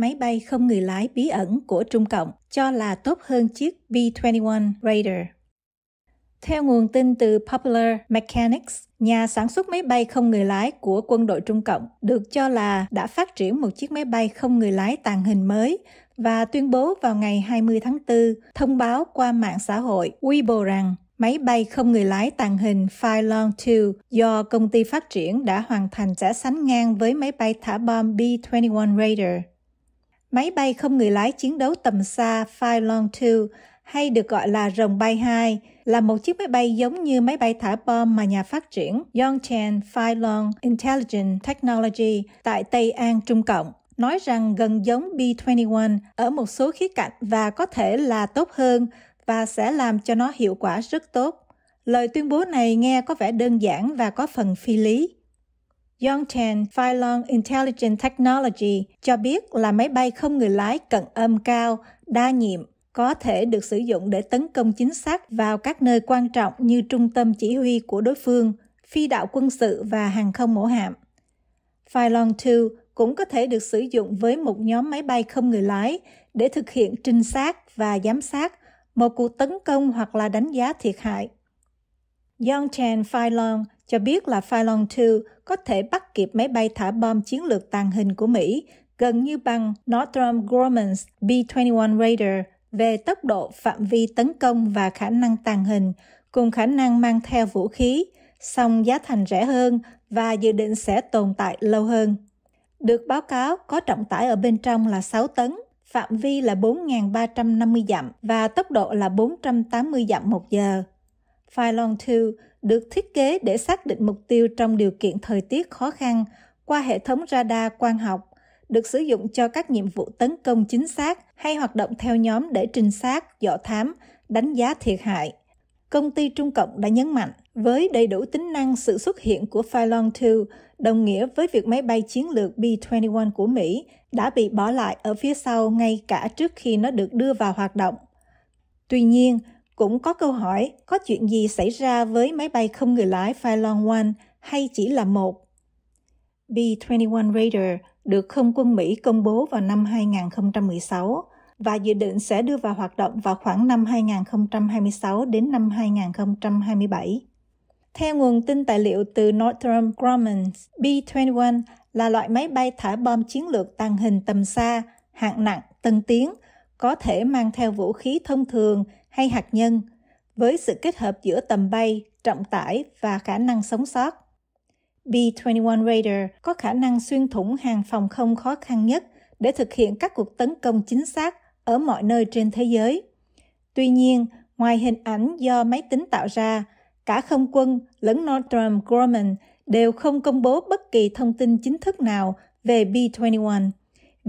máy bay không người lái bí ẩn của Trung Cộng, cho là tốt hơn chiếc B-21 Raider. Theo nguồn tin từ Popular Mechanics, nhà sản xuất máy bay không người lái của quân đội Trung Cộng được cho là đã phát triển một chiếc máy bay không người lái tàng hình mới và tuyên bố vào ngày 20 tháng 4 thông báo qua mạng xã hội Weibo rằng máy bay không người lái tàng hình Phylon 2 do công ty phát triển đã hoàn thành trả sánh ngang với máy bay thả bom B-21 Raider. Máy bay không người lái chiến đấu tầm xa Fire Long 2 hay được gọi là rồng bay 2 là một chiếc máy bay giống như máy bay thả bom mà nhà phát triển Yongchen Fire Long Intelligent Technology tại Tây An Trung Cộng nói rằng gần giống B-21 ở một số khía cạnh và có thể là tốt hơn và sẽ làm cho nó hiệu quả rất tốt. Lời tuyên bố này nghe có vẻ đơn giản và có phần phi lý, Yongtan Phylon Intelligent Technology cho biết là máy bay không người lái cận âm cao, đa nhiệm, có thể được sử dụng để tấn công chính xác vào các nơi quan trọng như trung tâm chỉ huy của đối phương, phi đạo quân sự và hàng không mẫu hạm. Phylon 2 cũng có thể được sử dụng với một nhóm máy bay không người lái để thực hiện trinh sát và giám sát một cuộc tấn công hoặc là đánh giá thiệt hại Yang Chen Phai Long cho biết là Phai Long 2 có thể bắt kịp máy bay thả bom chiến lược tàng hình của Mỹ, gần như bằng Northrop Grumman's B-21 Raider về tốc độ, phạm vi tấn công và khả năng tàng hình, cùng khả năng mang theo vũ khí, song giá thành rẻ hơn và dự định sẽ tồn tại lâu hơn. Được báo cáo có trọng tải ở bên trong là 6 tấn, phạm vi là 4.350 dặm và tốc độ là 480 dặm một giờ. Phylon 2 được thiết kế để xác định mục tiêu trong điều kiện thời tiết khó khăn qua hệ thống radar quang học, được sử dụng cho các nhiệm vụ tấn công chính xác hay hoạt động theo nhóm để trinh sát, dò thám, đánh giá thiệt hại. Công ty Trung Cộng đã nhấn mạnh, với đầy đủ tính năng sự xuất hiện của Phylon 2 đồng nghĩa với việc máy bay chiến lược B-21 của Mỹ đã bị bỏ lại ở phía sau ngay cả trước khi nó được đưa vào hoạt động. Tuy nhiên, cũng có câu hỏi, có chuyện gì xảy ra với máy bay không người lái Phai One hay chỉ là một? B-21 Raider được không quân Mỹ công bố vào năm 2016 và dự định sẽ đưa vào hoạt động vào khoảng năm 2026 đến năm 2027. Theo nguồn tin tài liệu từ Northrop Grumman, B-21 là loại máy bay thả bom chiến lược tàng hình tầm xa, hạng nặng, tân tiến, có thể mang theo vũ khí thông thường hay hạt nhân với sự kết hợp giữa tầm bay, trọng tải và khả năng sống sót. B-21 Raider có khả năng xuyên thủng hàng phòng không khó khăn nhất để thực hiện các cuộc tấn công chính xác ở mọi nơi trên thế giới. Tuy nhiên, ngoài hình ảnh do máy tính tạo ra, cả không quân lẫn Northrop Grumman đều không công bố bất kỳ thông tin chính thức nào về B-21.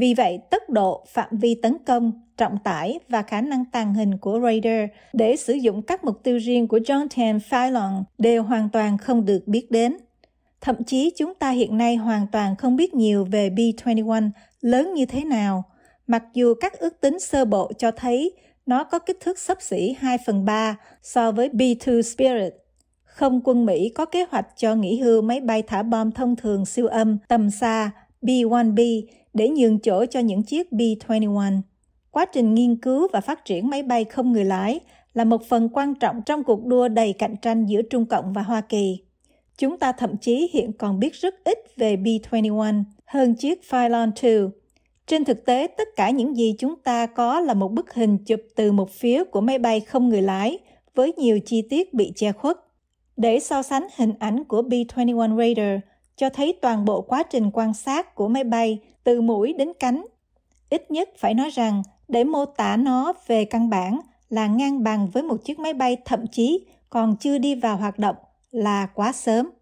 Vì vậy, tốc độ, phạm vi tấn công, trọng tải và khả năng tàng hình của raider để sử dụng các mục tiêu riêng của john Jonathan Fallon đều hoàn toàn không được biết đến. Thậm chí chúng ta hiện nay hoàn toàn không biết nhiều về B-21 lớn như thế nào, mặc dù các ước tính sơ bộ cho thấy nó có kích thước sấp xỉ 2 phần 3 so với B-2 Spirit. Không quân Mỹ có kế hoạch cho nghỉ hưu máy bay thả bom thông thường siêu âm tầm xa B-1B để nhường chỗ cho những chiếc B-21. Quá trình nghiên cứu và phát triển máy bay không người lái là một phần quan trọng trong cuộc đua đầy cạnh tranh giữa Trung Cộng và Hoa Kỳ. Chúng ta thậm chí hiện còn biết rất ít về B-21 hơn chiếc Phylon 2. Trên thực tế, tất cả những gì chúng ta có là một bức hình chụp từ một phía của máy bay không người lái với nhiều chi tiết bị che khuất. Để so sánh hình ảnh của B-21 Raider cho thấy toàn bộ quá trình quan sát của máy bay từ mũi đến cánh. Ít nhất phải nói rằng, để mô tả nó về căn bản là ngang bằng với một chiếc máy bay thậm chí còn chưa đi vào hoạt động là quá sớm.